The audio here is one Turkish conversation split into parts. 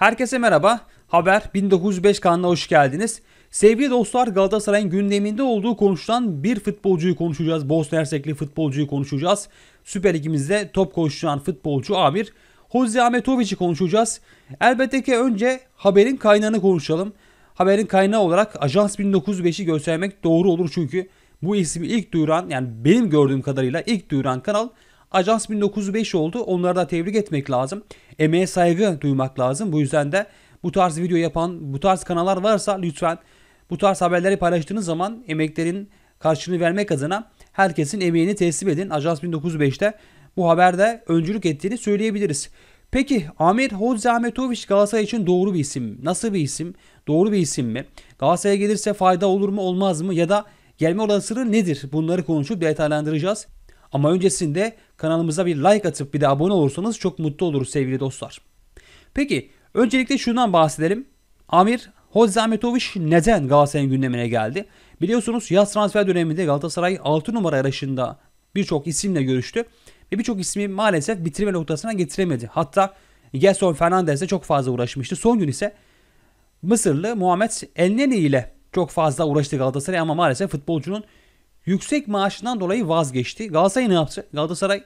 Herkese merhaba. Haber 1905 kanalına hoş geldiniz. Sevgili dostlar Galatasaray'ın gündeminde olduğu konuşulan bir futbolcuyu konuşacağız. Bosna Hersekli futbolcuyu konuşacağız. Süper Lig'imizde top koşturan futbolcu Amir 1 Jose Ahmetovic'i konuşacağız. Elbette ki önce haberin kaynağını konuşalım. Haberin kaynağı olarak Ajans 1905'i göstermek doğru olur çünkü bu ismi ilk duyuran yani benim gördüğüm kadarıyla ilk duyuran kanal Ajans 1905 oldu. Onlara da tebrik etmek lazım. Emeğe saygı duymak lazım. Bu yüzden de bu tarz video yapan, bu tarz kanallar varsa lütfen bu tarz haberleri paylaştığınız zaman emeklerin karşılığını vermek adına herkesin emeğini teslim edin. Ajans 1905'te bu haberde öncülük ettiğini söyleyebiliriz. Peki Amir Hodze Ahmetoviç Galatasaray için doğru bir isim Nasıl bir isim? Doğru bir isim mi? Galatasaray'a gelirse fayda olur mu olmaz mı? Ya da gelme olasılığı nedir? Bunları konuşup detaylandıracağız. Ama öncesinde Kanalımıza bir like atıp bir de abone olursanız çok mutlu oluruz sevgili dostlar. Peki öncelikle şundan bahsedelim. Amir Hozzametovic neden Galatasaray'ın gündemine geldi? Biliyorsunuz yaz transfer döneminde Galatasaray 6 numara arasında birçok isimle görüştü. Ve birçok ismi maalesef bitirme noktasına getiremedi. Hatta Gerson Fernandez'le çok fazla uğraşmıştı. Son gün ise Mısırlı Muhammed Elneni ile çok fazla uğraştı Galatasaray ama maalesef futbolcunun yüksek maaşından dolayı vazgeçti. Galatasaray ne yaptı? Galatasaray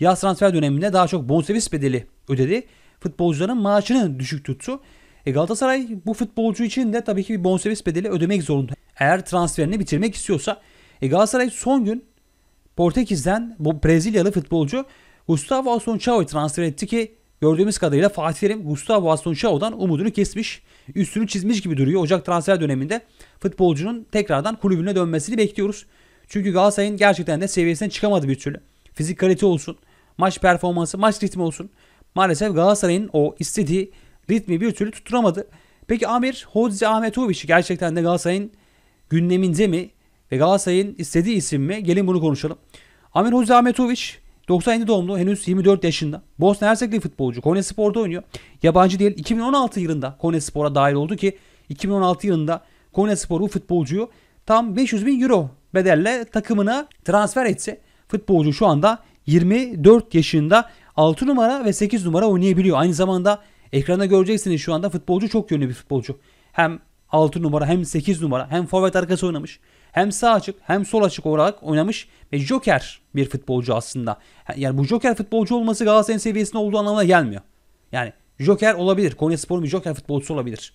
yaz transfer döneminde daha çok bonservis bedeli ödedi. Futbolcuların maaşını düşük tuttu. E Galatasaray bu futbolcu için de tabii ki bir bonservis bedeli ödemek zorunda. Eğer transferini bitirmek istiyorsa e Galatasaray son gün Portekiz'den bu Brezilyalı futbolcu Gustavo Assunçao'yu transfer etti ki gördüğümüz kadarıyla Fatih Terim Gustavo Assunçao'dan umudunu kesmiş, üstünü çizmiş gibi duruyor. Ocak transfer döneminde futbolcunun tekrardan kulübüne dönmesini bekliyoruz. Çünkü Galatasaray'ın gerçekten de seviyesine çıkamadı bir türlü. Fizik kalite olsun, maç performansı, maç ritmi olsun. Maalesef Galatasaray'ın o istediği ritmi bir türlü tutturamadı. Peki Amir Hodzi Ahmetoviç gerçekten de Galatasaray'ın gündeminde mi? Ve Galatasaray'ın istediği isim mi? Gelin bunu konuşalım. Amir Hodzi Ahmetoviç 97 doğumlu henüz 24 yaşında. Bosna Hersekli futbolcu. Konya Spor'da oynuyor. Yabancı değil. 2016 yılında Konya Spor'a dahil oldu ki 2016 yılında Konya Spor futbolcuyu tam 500 bin euro bedelle takımına transfer etse futbolcu şu anda 24 yaşında 6 numara ve 8 numara oynayabiliyor. Aynı zamanda ekranda göreceksiniz şu anda futbolcu çok yönlü bir futbolcu. Hem 6 numara hem 8 numara hem forvet arkası oynamış. Hem sağ açık hem sol açık olarak oynamış ve joker bir futbolcu aslında. Yani bu joker futbolcu olması Galatasaray'ın seviyesinde olduğu anlamına gelmiyor. Yani joker olabilir. Konya Spor'un bir joker futbolcusu olabilir.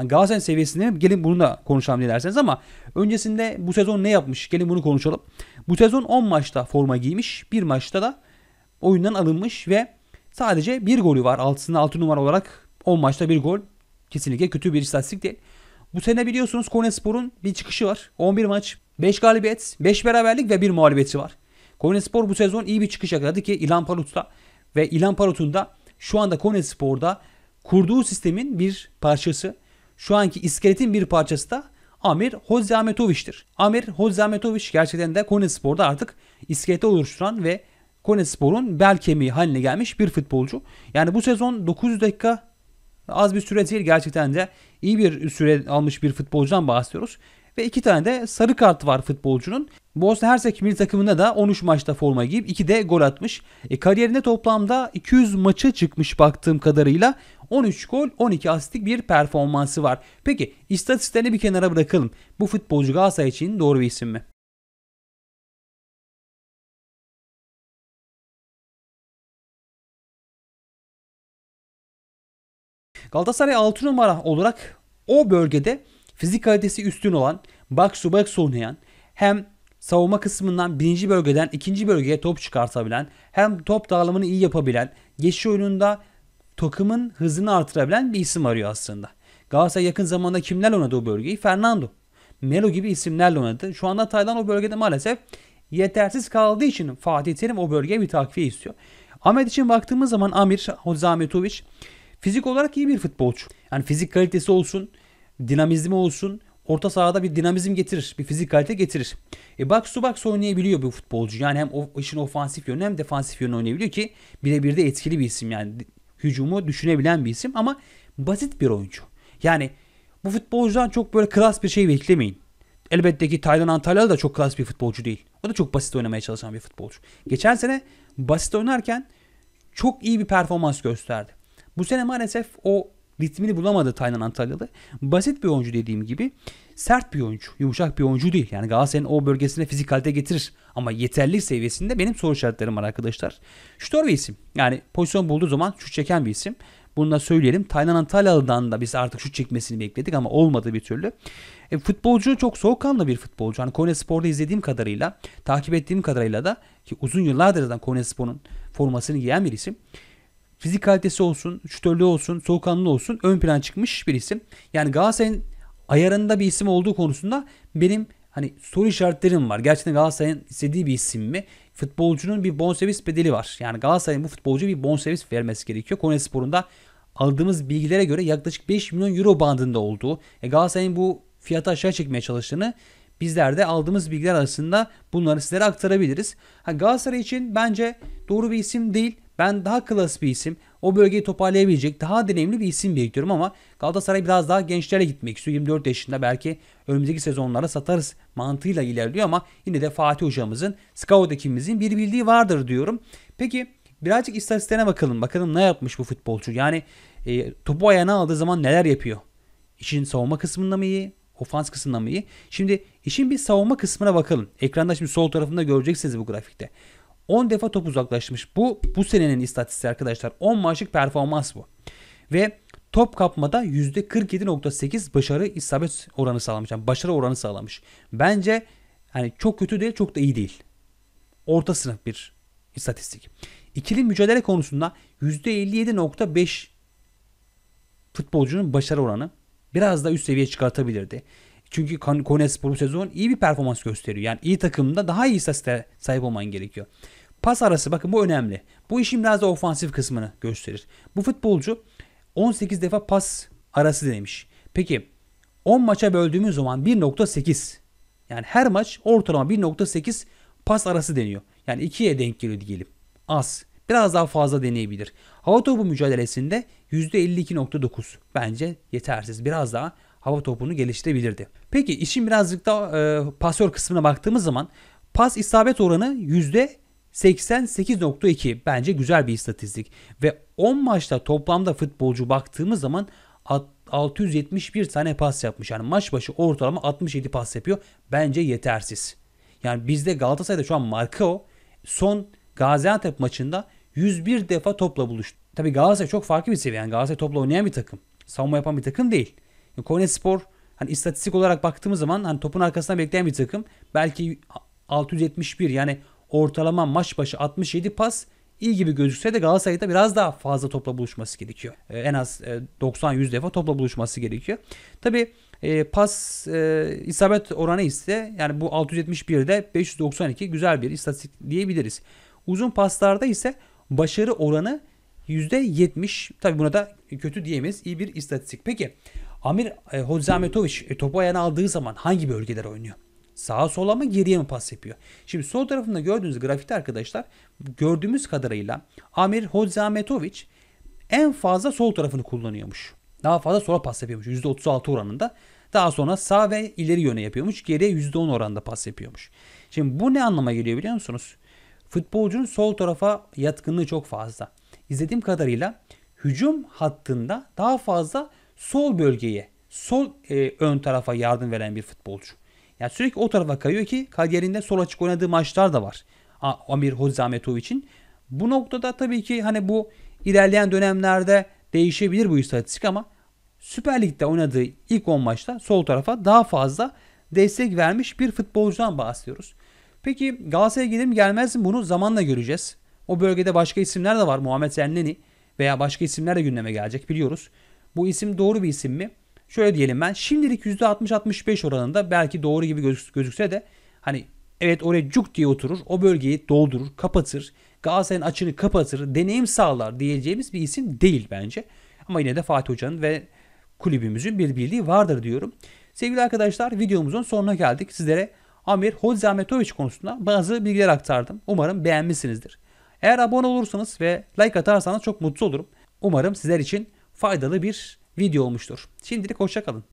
Hani seviyesinde seviyesini gelin bunu da konuşalım dilerseniz ama öncesinde bu sezon ne yapmış? Gelin bunu konuşalım. Bu sezon 10 maçta forma giymiş. Bir maçta da oyundan alınmış ve sadece bir golü var. Altısında 6 numara olarak 10 maçta bir gol. Kesinlikle kötü bir istatistik değil. Bu sene biliyorsunuz Konyaspor'un bir çıkışı var. 11 maç, 5 galibiyet, 5 beraberlik ve 1 mağlubiyeti var. Konyaspor bu sezon iyi bir çıkış yakaladı ki İlan Parut'ta ve İlan Parut'un da şu anda Konyaspor'da kurduğu sistemin bir parçası şu anki iskeletin bir parçası da Amir Hoziametoviç'tir. Amir Hoziametoviç gerçekten de Konespor'da artık iskelete oluşturan ve Konespor'un bel kemiği haline gelmiş bir futbolcu. Yani bu sezon 900 dakika az bir süre değil gerçekten de iyi bir süre almış bir futbolcudan bahsediyoruz. Ve iki tane de sarı kart var futbolcunun. Bosna Hersek milli takımında da 13 maçta forma giyip 2 de gol atmış. E, kariyerinde toplamda 200 maça çıkmış baktığım kadarıyla 13 gol 12 asistlik bir performansı var. Peki istatistiklerini bir kenara bırakalım. Bu futbolcu Galatasaray için doğru bir isim mi? Galatasaray 6 numara olarak o bölgede fizik kalitesi üstün olan, box to box oynayan, hem savunma kısmından birinci bölgeden ikinci bölgeye top çıkartabilen, hem top dağılımını iyi yapabilen, geçiş oyununda takımın hızını artırabilen bir isim arıyor aslında. Galatasaray yakın zamanda kimler oynadı o bölgeyi? Fernando. Melo gibi isimlerle oynadı. Şu anda Taylan o bölgede maalesef yetersiz kaldığı için Fatih Terim o bölgeye bir takviye istiyor. Ahmet için baktığımız zaman Amir Hozametoviç fizik olarak iyi bir futbolcu. Yani fizik kalitesi olsun, dinamizmi olsun, orta sahada bir dinamizm getirir. Bir fizik kalite getirir. E box to box oynayabiliyor bir futbolcu. Yani hem o işin ofansif yönü hem defansif yönü oynayabiliyor ki birebir de etkili bir isim yani. Hücumu düşünebilen bir isim ama basit bir oyuncu. Yani bu futbolcudan çok böyle klas bir şey beklemeyin. Elbette ki Taylan Antalyalı da çok klas bir futbolcu değil. O da çok basit oynamaya çalışan bir futbolcu. Geçen sene basit oynarken çok iyi bir performans gösterdi. Bu sene maalesef o ritmini bulamadı Taylan Antalyalı. Basit bir oyuncu dediğim gibi sert bir oyuncu. Yumuşak bir oyuncu değil. Yani Galatasaray'ın o bölgesine fizikalite getirir. Ama yeterli seviyesinde benim soru işaretlerim var arkadaşlar. Şutör bir isim. Yani pozisyon bulduğu zaman şut çeken bir isim. Bunu da söyleyelim. Taylan Antalyalı'dan da biz artık şut çekmesini bekledik ama olmadı bir türlü. E, futbolcu çok soğukkanlı bir futbolcu. Hani Konya Spor'da izlediğim kadarıyla, takip ettiğim kadarıyla da ki uzun yıllardır zaten Konya Spor'un formasını giyen bir isim. Fizik fizikalitesi olsun, şütörlüğü olsun, soğukkanlı olsun ön plan çıkmış bir isim. Yani Galatasaray'ın ayarında bir isim olduğu konusunda benim hani soru işaretlerim var. Gerçekten Galatasaray'ın istediği bir isim mi? Futbolcunun bir bonservis bedeli var. Yani Galatasaray'ın bu futbolcu bir bonservis vermesi gerekiyor. Konya Spor'unda aldığımız bilgilere göre yaklaşık 5 milyon euro bandında olduğu. E Galatasaray'ın bu fiyatı aşağı çekmeye çalıştığını bizler de aldığımız bilgiler arasında bunları sizlere aktarabiliriz. Ha, Galatasaray için bence doğru bir isim değil. Ben daha klas bir isim, o bölgeyi toparlayabilecek daha deneyimli bir isim bekliyorum ama Galatasaray biraz daha gençlere gitmek istiyor. 24 yaşında belki önümüzdeki sezonlara satarız mantığıyla ilerliyor ama yine de Fatih hocamızın, scout ekibimizin bir bildiği vardır diyorum. Peki birazcık istatistiklerine bakalım. Bakalım ne yapmış bu futbolcu? Yani e, topu ayağına aldığı zaman neler yapıyor? İşin savunma kısmında mı iyi? Ofans kısmında mı iyi? Şimdi işin bir savunma kısmına bakalım. Ekranda şimdi sol tarafında göreceksiniz bu grafikte. 10 defa top uzaklaşmış. Bu bu senenin istatistiği arkadaşlar. 10 maçlık performans bu. Ve top kapmada %47.8 başarı isabet oranı sağlamış. Yani başarı oranı sağlamış. Bence hani çok kötü değil, çok da iyi değil. Orta sınıf bir istatistik. İkili mücadele konusunda %57.5 futbolcunun başarı oranı biraz daha üst seviyeye çıkartabilirdi. Çünkü Konyaspor bu sezon iyi bir performans gösteriyor. Yani iyi takımda daha iyi istatistiklere sahip olman gerekiyor. Pas arası bakın bu önemli. Bu işin biraz da ofansif kısmını gösterir. Bu futbolcu 18 defa pas arası denemiş. Peki 10 maça böldüğümüz zaman 1.8 yani her maç ortalama 1.8 pas arası deniyor. Yani 2'ye denk geliyor diyelim. Az. Biraz daha fazla deneyebilir. Hava topu mücadelesinde %52.9 bence yetersiz. Biraz daha hava topunu geliştirebilirdi. Peki işin birazcık da e, pasör kısmına baktığımız zaman pas isabet oranı 88.2 bence güzel bir istatistik ve 10 maçta toplamda futbolcu baktığımız zaman 671 tane pas yapmış. Yani maç başı ortalama 67 pas yapıyor. Bence yetersiz. Yani bizde Galatasaray'da şu an Marco son Gaziantep maçında 101 defa topla buluştu. Tabii Galatasaray çok farklı bir seviye. Yani Galatasaray topla oynayan bir takım. Savunma yapan bir takım değil. Yani Konya Spor hani istatistik olarak baktığımız zaman hani topun arkasından bekleyen bir takım. Belki 671 yani Ortalama maç başı 67 pas iyi gibi gözükse de Galatasaray'da biraz daha fazla topla buluşması gerekiyor. E, en az 90-100 e, defa topla buluşması gerekiyor. Tabi e, pas e, isabet oranı ise yani bu 671'de 592 güzel bir istatistik diyebiliriz. Uzun paslarda ise başarı oranı %70. Tabi buna da kötü diyemeyiz. iyi bir istatistik. Peki Amir e, Hodzametoviç e, topu ayağına aldığı zaman hangi bölgeler oynuyor? Sağa sola mı geriye mi pas yapıyor? Şimdi sol tarafında gördüğünüz grafikte arkadaşlar gördüğümüz kadarıyla Amir Hodzametovic en fazla sol tarafını kullanıyormuş. Daha fazla sola pas yapıyormuş %36 oranında. Daha sonra sağ ve ileri yöne yapıyormuş. Geriye %10 oranında pas yapıyormuş. Şimdi bu ne anlama geliyor biliyor musunuz? Futbolcunun sol tarafa yatkınlığı çok fazla. İzlediğim kadarıyla hücum hattında daha fazla sol bölgeye, sol e, ön tarafa yardım veren bir futbolcu. Yani sürekli o tarafa kayıyor ki kariyerinde sol açık oynadığı maçlar da var. Amir Hodziametov için. Bu noktada tabii ki hani bu ilerleyen dönemlerde değişebilir bu istatistik ama Süper Lig'de oynadığı ilk 10 maçta sol tarafa daha fazla destek vermiş bir futbolcudan bahsediyoruz. Peki Galatasaray'a gelir mi gelmez mi bunu zamanla göreceğiz. O bölgede başka isimler de var. Muhammed Elneni veya başka isimler de gündeme gelecek biliyoruz. Bu isim doğru bir isim mi? şöyle diyelim ben şimdilik %60-65 oranında belki doğru gibi gözükse de hani evet oraya cuk diye oturur o bölgeyi doldurur kapatır Galatasaray'ın açını kapatır deneyim sağlar diyeceğimiz bir isim değil bence. Ama yine de Fatih Hoca'nın ve kulübümüzün bir bildiği vardır diyorum. Sevgili arkadaşlar videomuzun sonuna geldik. Sizlere Amir Hodzametoviç konusunda bazı bilgiler aktardım. Umarım beğenmişsinizdir. Eğer abone olursanız ve like atarsanız çok mutlu olurum. Umarım sizler için faydalı bir video olmuştur. Şimdilik hoşçakalın.